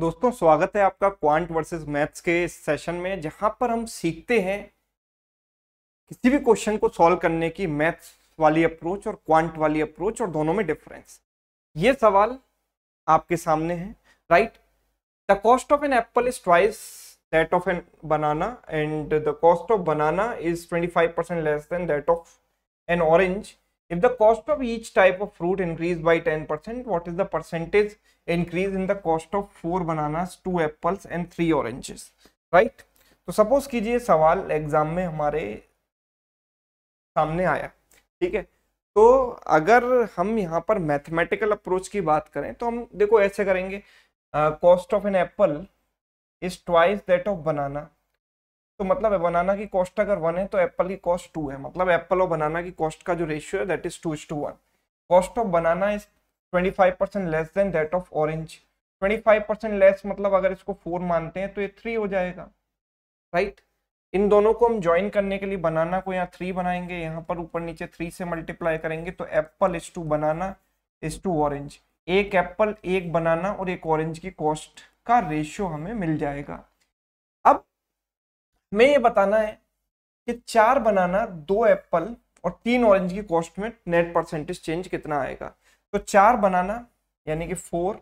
दोस्तों स्वागत है आपका क्वांट वर्सेस मैथ्स के सेशन में जहां पर हम सीखते हैं किसी भी क्वेश्चन को सॉल्व करने की मैथ्स वाली अप्रोच और क्वांट वाली अप्रोच और दोनों में डिफरेंस ये सवाल आपके सामने है right the cost of an apple is twice that of an banana and the cost of banana is twenty five percent less than that of an orange If the cost of each type of fruit increased by 10%, what is the percentage increase in the cost of 4 bananas, 2 apples and 3 oranges, right? तो suppose कीजिए सवाल exam में हमारे सामने आया ठीक है तो अगर हम यहाँ पर मैथमेटिकल अप्रोच की बात करें तो हम देखो ऐसे करेंगे cost of an apple is twice that of banana तो मतलब है बनाना की कॉस्ट अगर वन है तो एप्पल की कॉस्ट टू है मतलब एप्पल और बनाना की कॉस्ट का जो रेशियो है that is two is to one cost of banana is twenty five percent less than that of orange twenty five percent less मतलब अगर इसको फोर मानते हैं तो ये थ्री हो जाएगा राइट right? इन दोनों को हम ज्वाइन करने के लिए बनाना को यहाँ थ्री बनाएंगे यहाँ पर ऊपर नीचे थ्री से मल्टीप्लाई करेंगे तो apple is two banana is two orange एक एप्पल एक बनाना और एक ऑरेंज की कॉस्ट का रेशियो हमें मिल जाएगा મેય બતાના હે કે 4 બનાના 2 એપલ ઓર 3 ઓરેન્જ કી કોસ્ટ મે નેટ પર્સન્ટેજ ચેન્જ કિતના આયેગા તો 4 બનાના યાની કે 4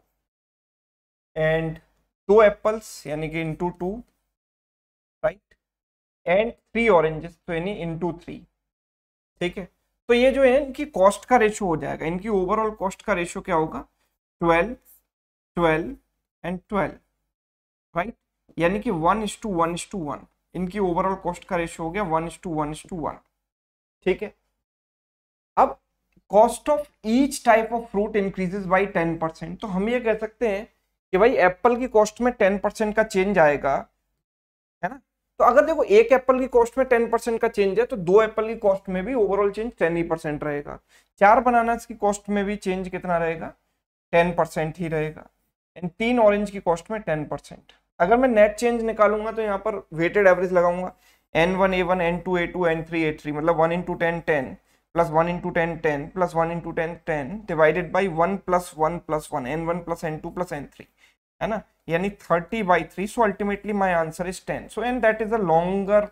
એન્ડ 2 એપલ્સ યાની કે ઇનટુ 2 રાઈટ એન્ડ 3 ઓરેન્જીસ તો યાની ઇનટુ 3 ઠીક હે તો યે જો હે انકી કોસ્ટ કા રેશિયો હો જાયેગા انકી ઓવરઓલ કોસ્ટ કા રેશિયો ક્યા હોગા 12 12 એન્ડ 12 રાઈટ યાની કે 1:1:1 इनकी ओवरऑल कॉस्ट का रेशियो हो गया one is to one is to one ठीक है अब cost of each type of fruit increases by ten percent तो हम ये कह सकते हैं कि भाई एप्पल की कॉस्ट में टेन परसेंट का चेंज आएगा है ना तो अगर देखो एक एप्पल की कॉस्ट में टेन परसेंट का चेंज है तो दो एप्पल की कॉस्ट में भी ओवरऑल चेंज टेन ही परसेंट रहेगा चार बनाना की कॉस्ट में भी चेंज कितना रहेगा टेन परसेंट ही रहेगा एंड तीन ऑरेंज की कॉस्ट में टेन परसेंट अगर मैं नेट चेंज निकालूंगा तो यहाँ पर वेटेड एवरेज लगाऊंगा N one A one N two A two N three A three मतलब one into ten ten plus one into ten ten plus one into ten ten divided by one plus one plus one N one plus N two plus N three है ना यानी thirty by three so ultimately my answer is ten so and that is a longer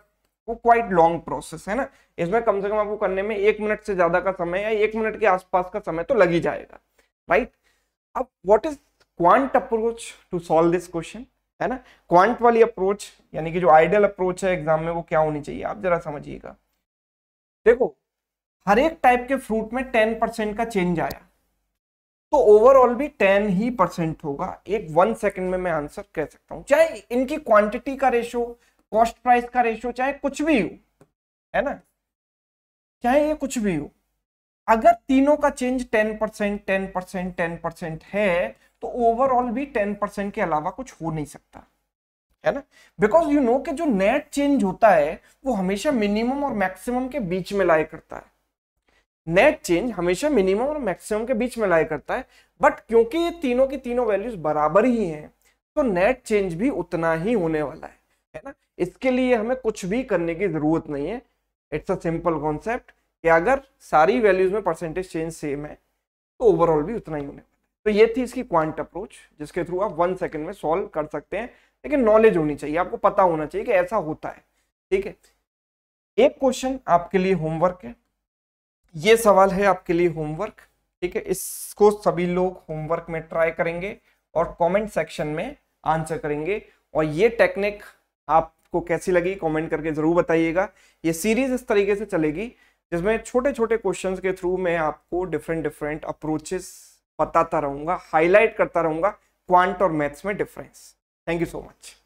वो quite long process है ना इसमें कम से कम आपको करने में एक मिनट से ज्यादा का समय या एक मिनट के आसपास का समय तो लग ही जाएगा राइट अब what is quant approach to solve this question है ना क्वांट वाली अप्रोच यानी कि जो आइडियल अप्रोच है एग्जाम में वो क्या होनी चाहिए आप जरा समझिएगा देखो हर एक टाइप के फ्रूट में टेन परसेंट का चेंज आया तो ओवरऑल भी टेन ही परसेंट होगा एक वन सेकंड में मैं आंसर कह सकता हूं चाहे इनकी क्वांटिटी का रेशो कॉस्ट प्राइस का रेशो चाहे कुछ भी हो है ना चाहे ये कुछ भी हो अगर तीनों का change ten percent ten percent ten percent है तो ओवरऑल भी टेन परसेंट के अलावा कुछ हो नहीं सकता है ना बिकॉज यू नो कि जो नेट चेंज होता है वो हमेशा मिनिमम और मैक्सिमम के बीच में लाया करता है नेट चेंज हमेशा मिनिमम और मैक्सिमम के बीच में लाया करता है बट क्योंकि ये तीनों की तीनों वैल्यूज बराबर ही हैं तो नेट चेंज भी उतना ही होने वाला है है ना इसके लिए हमें कुछ भी करने की जरूरत नहीं है इट्स अ सिंपल कॉन्सेप्ट कि अगर सारी वैल्यूज में परसेंटेज चेंज सेम है तो ओवरऑल भी उतना ही होने वाला तो ये थी इसकी क्वांट अप्रोच जिसके थ्रू आप वन सेकंड में सॉल्व कर सकते हैं लेकिन नॉलेज होनी चाहिए आपको पता होना चाहिए कि ऐसा होता है ठीक है एक क्वेश्चन आपके लिए होमवर्क है ये सवाल है आपके लिए होमवर्क ठीक है इसको सभी लोग होमवर्क में ट्राई करेंगे और कमेंट सेक्शन में आंसर करेंगे और ये टेक्निक आपको कैसी लगी कमेंट करके ज़रूर बताइएगा ये सीरीज इस तरीके से चलेगी जिसमें छोटे छोटे क्वेश्चंस के थ्रू मैं आपको डिफरेंट डिफरेंट अप्रोचेस बताता रहूंगा हाईलाइट करता रहूंगा क्वांट और मैथ्स में difference thank you so much